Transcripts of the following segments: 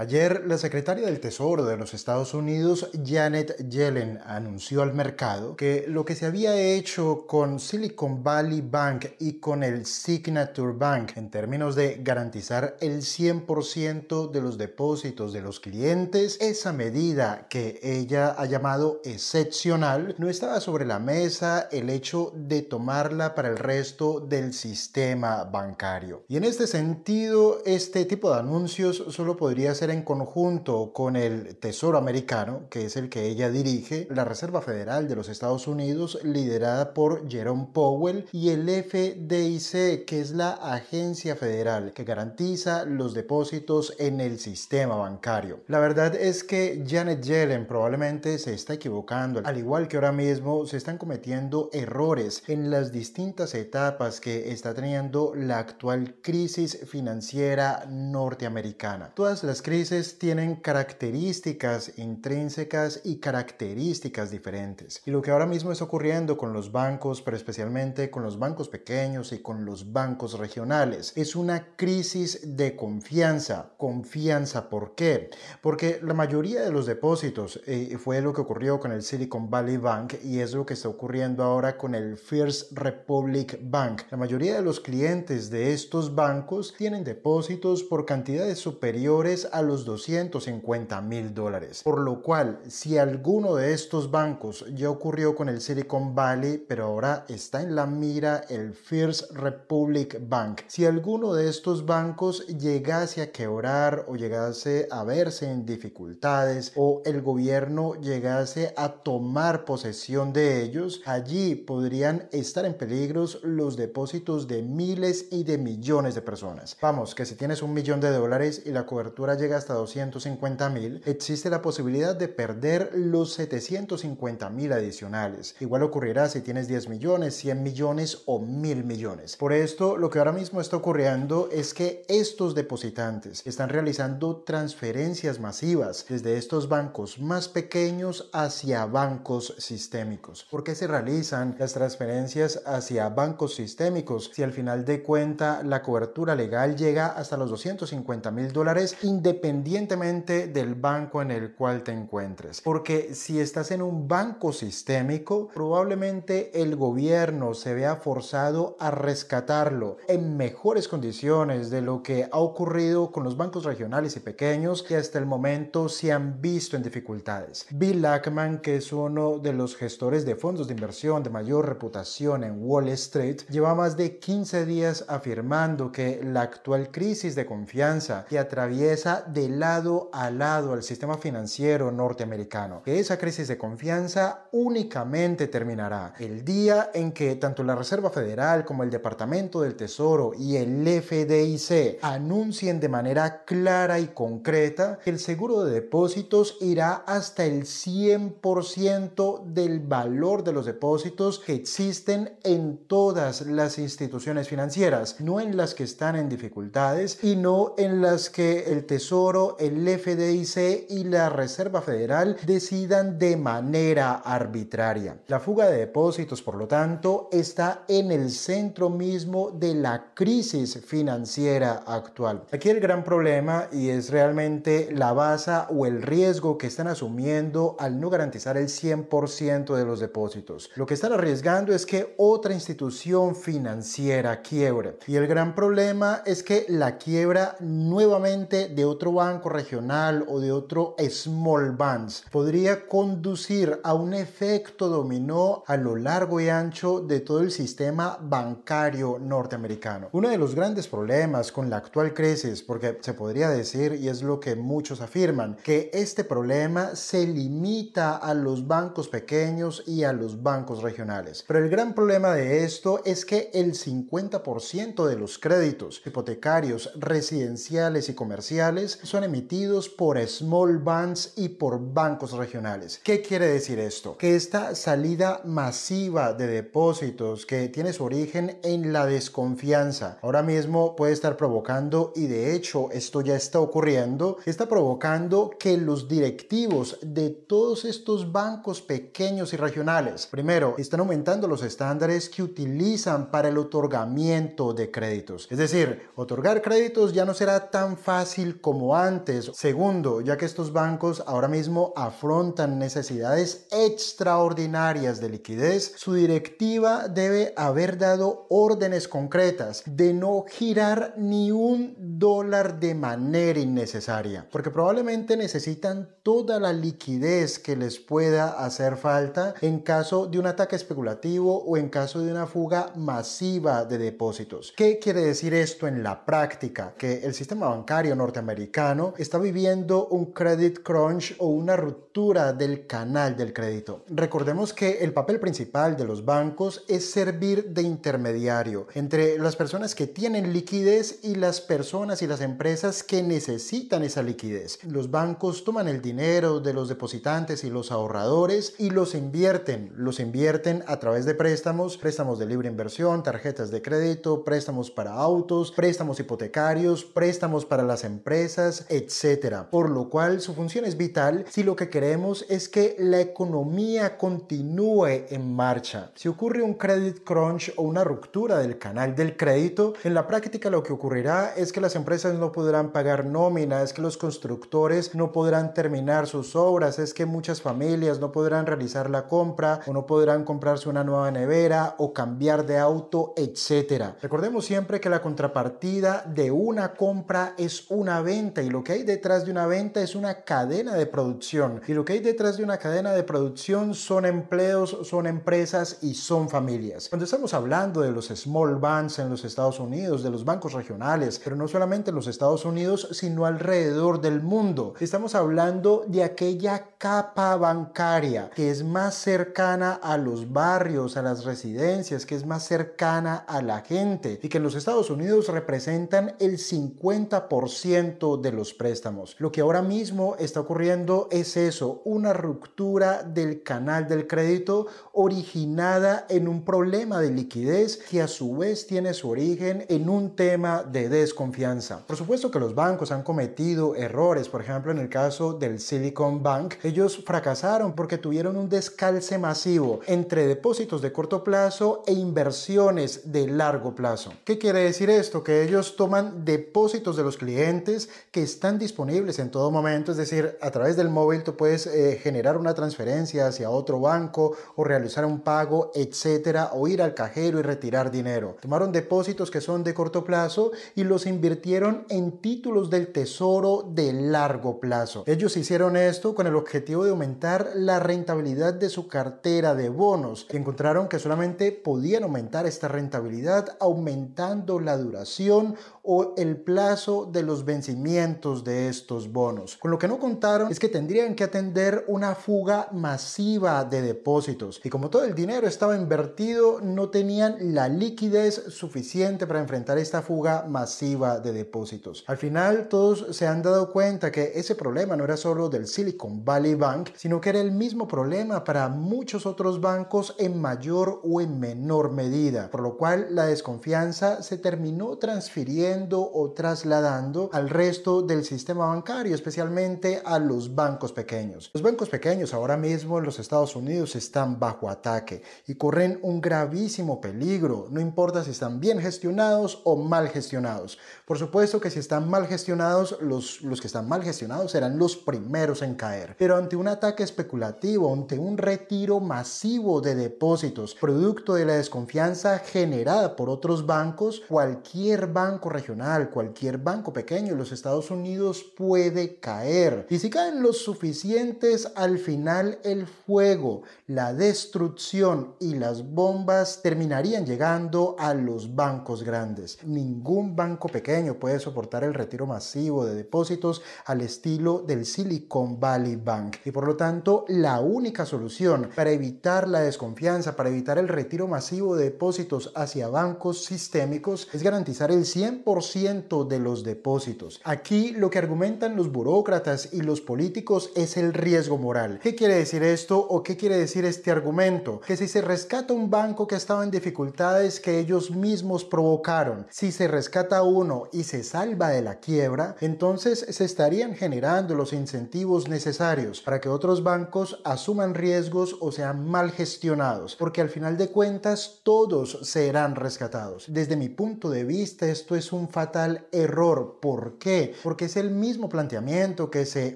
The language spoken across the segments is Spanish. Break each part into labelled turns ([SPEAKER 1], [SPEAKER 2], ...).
[SPEAKER 1] Ayer, la secretaria del Tesoro de los Estados Unidos, Janet Yellen, anunció al mercado que lo que se había hecho con Silicon Valley Bank y con el Signature Bank en términos de garantizar el 100% de los depósitos de los clientes, esa medida que ella ha llamado excepcional, no estaba sobre la mesa el hecho de tomarla para el resto del sistema bancario. Y en este sentido, este tipo de anuncios solo podría ser en conjunto con el Tesoro Americano, que es el que ella dirige, la Reserva Federal de los Estados Unidos, liderada por Jerome Powell, y el FDIC, que es la agencia federal que garantiza los depósitos en el sistema bancario. La verdad es que Janet Yellen probablemente se está equivocando, al igual que ahora mismo se están cometiendo errores en las distintas etapas que está teniendo la actual crisis financiera norteamericana. Todas las crisis tienen características intrínsecas y características diferentes. Y lo que ahora mismo está ocurriendo con los bancos, pero especialmente con los bancos pequeños y con los bancos regionales, es una crisis de confianza. Confianza, ¿por qué? Porque la mayoría de los depósitos eh, fue lo que ocurrió con el Silicon Valley Bank y es lo que está ocurriendo ahora con el First Republic Bank. La mayoría de los clientes de estos bancos tienen depósitos por cantidades superiores a los 250 mil dólares. Por lo cual, si alguno de estos bancos ya ocurrió con el Silicon Valley, pero ahora está en la mira el First Republic Bank, si alguno de estos bancos llegase a quebrar o llegase a verse en dificultades o el gobierno llegase a tomar posesión de ellos, allí podrían estar en peligro los depósitos de miles y de millones de personas. Vamos, que si tienes un millón de dólares y la cobertura llega hasta 250 mil, existe la posibilidad de perder los 750 mil adicionales. Igual ocurrirá si tienes 10 millones, 100 millones o 1000 millones. Por esto, lo que ahora mismo está ocurriendo es que estos depositantes están realizando transferencias masivas desde estos bancos más pequeños hacia bancos sistémicos. ¿Por qué se realizan las transferencias hacia bancos sistémicos si al final de cuenta la cobertura legal llega hasta los 250 mil dólares independientemente independientemente del banco en el cual te encuentres. Porque si estás en un banco sistémico, probablemente el gobierno se vea forzado a rescatarlo en mejores condiciones de lo que ha ocurrido con los bancos regionales y pequeños que hasta el momento se han visto en dificultades. Bill Ackman, que es uno de los gestores de fondos de inversión de mayor reputación en Wall Street, lleva más de 15 días afirmando que la actual crisis de confianza que atraviesa de lado a lado al sistema financiero norteamericano, que esa crisis de confianza únicamente terminará el día en que tanto la Reserva Federal como el Departamento del Tesoro y el FDIC anuncien de manera clara y concreta que el seguro de depósitos irá hasta el 100% del valor de los depósitos que existen en todas las instituciones financieras, no en las que están en dificultades y no en las que el Tesoro el FDIC y la Reserva Federal decidan de manera arbitraria. La fuga de depósitos, por lo tanto, está en el centro mismo de la crisis financiera actual. Aquí el gran problema y es realmente la base o el riesgo que están asumiendo al no garantizar el 100% de los depósitos. Lo que están arriesgando es que otra institución financiera quiebre. Y el gran problema es que la quiebra nuevamente de otro banco regional o de otro small banks, podría conducir a un efecto dominó a lo largo y ancho de todo el sistema bancario norteamericano. Uno de los grandes problemas con la actual crisis, porque se podría decir, y es lo que muchos afirman, que este problema se limita a los bancos pequeños y a los bancos regionales. Pero el gran problema de esto es que el 50% de los créditos hipotecarios, residenciales y comerciales son emitidos por small banks y por bancos regionales. ¿Qué quiere decir esto? Que esta salida masiva de depósitos que tiene su origen en la desconfianza ahora mismo puede estar provocando, y de hecho esto ya está ocurriendo, está provocando que los directivos de todos estos bancos pequeños y regionales, primero, están aumentando los estándares que utilizan para el otorgamiento de créditos. Es decir, otorgar créditos ya no será tan fácil como antes. Segundo, ya que estos bancos ahora mismo afrontan necesidades extraordinarias de liquidez, su directiva debe haber dado órdenes concretas de no girar ni un dólar de manera innecesaria, porque probablemente necesitan toda la liquidez que les pueda hacer falta en caso de un ataque especulativo o en caso de una fuga masiva de depósitos. ¿Qué quiere decir esto en la práctica? Que el sistema bancario norteamericano está viviendo un credit crunch o una ruptura del canal del crédito. Recordemos que el papel principal de los bancos es servir de intermediario entre las personas que tienen liquidez y las personas y las empresas que necesitan esa liquidez. Los bancos toman el dinero de los depositantes y los ahorradores y los invierten. Los invierten a través de préstamos, préstamos de libre inversión, tarjetas de crédito, préstamos para autos, préstamos hipotecarios, préstamos para las empresas etcétera Por lo cual su función es vital si lo que queremos es que la economía continúe en marcha. Si ocurre un credit crunch o una ruptura del canal del crédito, en la práctica lo que ocurrirá es que las empresas no podrán pagar nómina, es que los constructores no podrán terminar sus obras, es que muchas familias no podrán realizar la compra o no podrán comprarse una nueva nevera o cambiar de auto, etcétera Recordemos siempre que la contrapartida de una compra es una venta y lo que hay detrás de una venta es una cadena de producción y lo que hay detrás de una cadena de producción son empleos, son empresas y son familias. Cuando estamos hablando de los small banks en los Estados Unidos, de los bancos regionales, pero no solamente en los Estados Unidos, sino alrededor del mundo. Estamos hablando de aquella capa bancaria que es más cercana a los barrios, a las residencias, que es más cercana a la gente y que en los Estados Unidos representan el 50% de los préstamos. Lo que ahora mismo está ocurriendo es eso, una ruptura del canal del crédito originada en un problema de liquidez que a su vez tiene su origen en un tema de desconfianza. Por supuesto que los bancos han cometido errores, por ejemplo en el caso del Silicon Bank, ellos fracasaron porque tuvieron un descalce masivo entre depósitos de corto plazo e inversiones de largo plazo. ¿Qué quiere decir esto? Que ellos toman depósitos de los clientes que están disponibles en todo momento, es decir, a través del móvil tú puedes eh, generar una transferencia hacia otro banco o realizar un pago, etcétera, o ir al cajero y retirar dinero. Tomaron depósitos que son de corto plazo y los invirtieron en títulos del tesoro de largo plazo. Ellos hicieron esto con el objetivo de aumentar la rentabilidad de su cartera de bonos y encontraron que solamente podían aumentar esta rentabilidad aumentando la duración o el plazo de los vencimientos de estos bonos. Con lo que no contaron es que tendrían que atender una fuga masiva de depósitos y como todo el dinero estaba invertido no tenían la liquidez suficiente para enfrentar esta fuga masiva de depósitos. Al final todos se han dado cuenta que ese problema no era solo del Silicon Valley Bank, sino que era el mismo problema para muchos otros bancos en mayor o en menor medida, por lo cual la desconfianza se terminó transfiriendo o trasladando al resto del sistema bancario, especialmente a los bancos pequeños. Los bancos pequeños ahora mismo en los Estados Unidos están bajo ataque y corren un gravísimo peligro, no importa si están bien gestionados o mal gestionados. Por supuesto que si están mal gestionados, los, los que están mal gestionados serán los primeros en caer. Pero ante un ataque especulativo, ante un retiro masivo de depósitos, producto de la desconfianza generada por otros bancos, cualquier banco regional, cualquier banco pequeño en los Estados Unidos puede caer. Y si caen los suficientes, al final el fuego, la destrucción y las bombas terminarían llegando a los bancos grandes. Ningún banco pequeño puede soportar el retiro masivo de depósitos al estilo del Silicon Valley Bank. Y por lo tanto, la única solución para evitar la desconfianza, para evitar el retiro masivo de depósitos hacia bancos sistémicos, es garantizar el 100% de los depósitos. Aquí Aquí lo que argumentan los burócratas y los políticos es el riesgo moral. ¿Qué quiere decir esto o qué quiere decir este argumento? Que si se rescata un banco que ha estado en dificultades que ellos mismos provocaron, si se rescata uno y se salva de la quiebra, entonces se estarían generando los incentivos necesarios para que otros bancos asuman riesgos o sean mal gestionados, porque al final de cuentas todos serán rescatados. Desde mi punto de vista, esto es un fatal error. ¿Por qué? Porque es el mismo planteamiento que se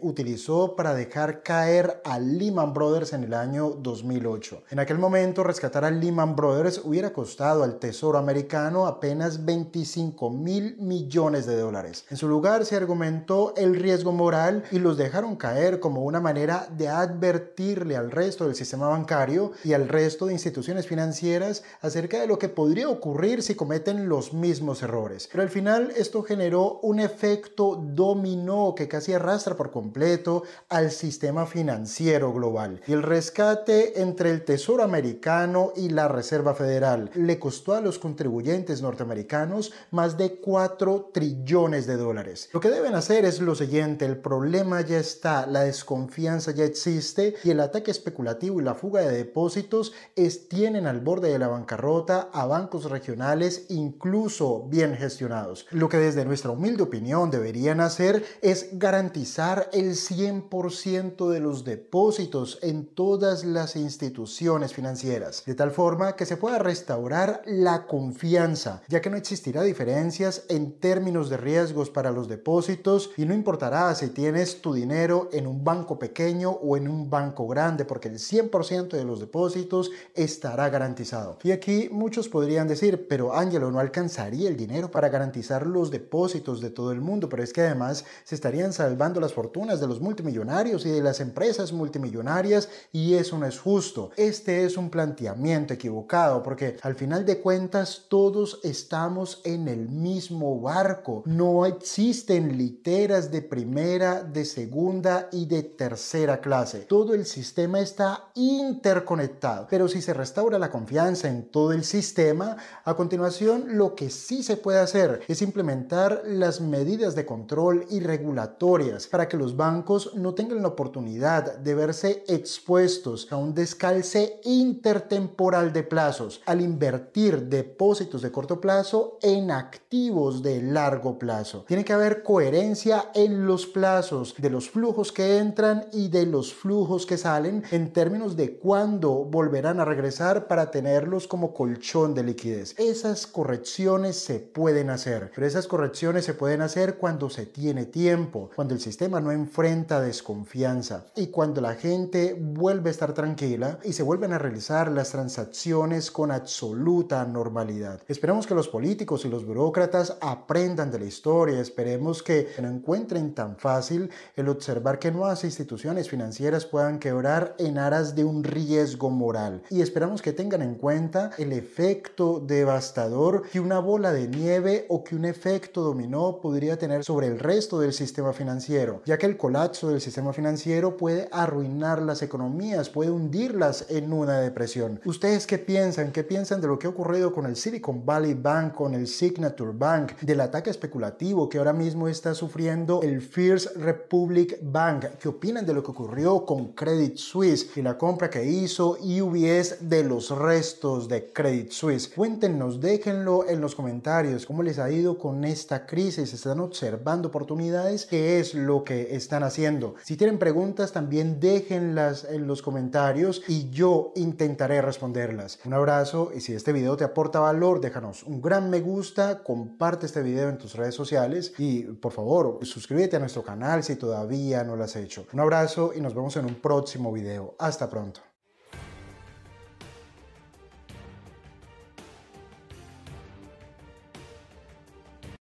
[SPEAKER 1] utilizó para dejar caer a Lehman Brothers en el año 2008. En aquel momento, rescatar a Lehman Brothers hubiera costado al Tesoro americano apenas 25 mil millones de dólares. En su lugar, se argumentó el riesgo moral y los dejaron caer como una manera de advertirle al resto del sistema bancario y al resto de instituciones financieras acerca de lo que podría ocurrir si cometen los mismos errores. Pero al final esto generó un efecto dominó que casi arrastra por completo al sistema financiero global. Y el rescate entre el Tesoro americano y la Reserva Federal le costó a los contribuyentes norteamericanos más de 4 trillones de dólares. Lo que deben hacer es lo siguiente, el problema ya está, la desconfianza ya existe y el ataque especulativo y la fuga de depósitos es, tienen al borde de la bancarrota a bancos regionales incluso bien gestionados. Lo que desde nuestra humilde opinión debería hacer es garantizar el 100% de los depósitos en todas las instituciones financieras, de tal forma que se pueda restaurar la confianza, ya que no existirá diferencias en términos de riesgos para los depósitos y no importará si tienes tu dinero en un banco pequeño o en un banco grande, porque el 100% de los depósitos estará garantizado. Y aquí muchos podrían decir, pero angelo no alcanzaría el dinero para garantizar los depósitos de todo el mundo, pero es que además se estarían salvando las fortunas de los multimillonarios y de las empresas multimillonarias y eso no es justo. Este es un planteamiento equivocado porque al final de cuentas todos estamos en el mismo barco. No existen literas de primera, de segunda y de tercera clase. Todo el sistema está interconectado, pero si se restaura la confianza en todo el sistema, a continuación lo que sí se puede hacer es implementar las medidas de control y regulatorias para que los bancos no tengan la oportunidad de verse expuestos a un descalce intertemporal de plazos al invertir depósitos de corto plazo en activos de largo plazo. Tiene que haber coherencia en los plazos de los flujos que entran y de los flujos que salen en términos de cuándo volverán a regresar para tenerlos como colchón de liquidez. Esas correcciones se pueden hacer, pero esas correcciones se pueden hacer cuando se tiene tiempo, cuando el sistema no enfrenta desconfianza y cuando la gente vuelve a estar tranquila y se vuelven a realizar las transacciones con absoluta normalidad. Esperamos que los políticos y los burócratas aprendan de la historia, esperemos que no encuentren tan fácil el observar que nuevas instituciones financieras puedan quebrar en aras de un riesgo moral y esperamos que tengan en cuenta el efecto devastador que una bola de nieve o que un efecto dominó podría tener sobre sobre el resto del sistema financiero, ya que el colapso del sistema financiero puede arruinar las economías, puede hundirlas en una depresión. ¿Ustedes qué piensan? ¿Qué piensan de lo que ha ocurrido con el Silicon Valley Bank, con el Signature Bank, del ataque especulativo que ahora mismo está sufriendo el First Republic Bank? ¿Qué opinan de lo que ocurrió con Credit Suisse y la compra que hizo UBS de los restos de Credit Suisse? Cuéntenos, déjenlo en los comentarios cómo les ha ido con esta crisis. ¿Están observando? bando oportunidades, qué es lo que están haciendo. Si tienen preguntas, también déjenlas en los comentarios y yo intentaré responderlas. Un abrazo y si este video te aporta valor, déjanos un gran me gusta, comparte este video en tus redes sociales y por favor suscríbete a nuestro canal si todavía no lo has hecho. Un abrazo y nos vemos en un próximo video. Hasta pronto.